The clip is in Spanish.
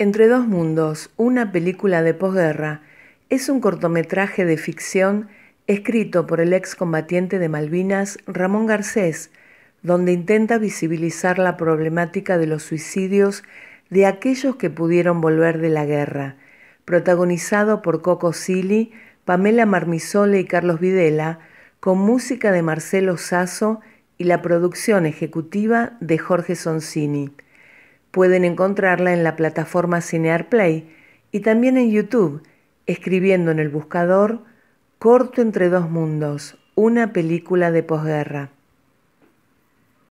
Entre dos mundos, una película de posguerra, es un cortometraje de ficción escrito por el excombatiente de Malvinas Ramón Garcés, donde intenta visibilizar la problemática de los suicidios de aquellos que pudieron volver de la guerra, protagonizado por Coco Silly, Pamela Marmisole y Carlos Videla, con música de Marcelo Sasso y la producción ejecutiva de Jorge Sonsini. Pueden encontrarla en la plataforma Cinearplay Play y también en YouTube, escribiendo en el buscador Corto entre dos mundos, una película de posguerra.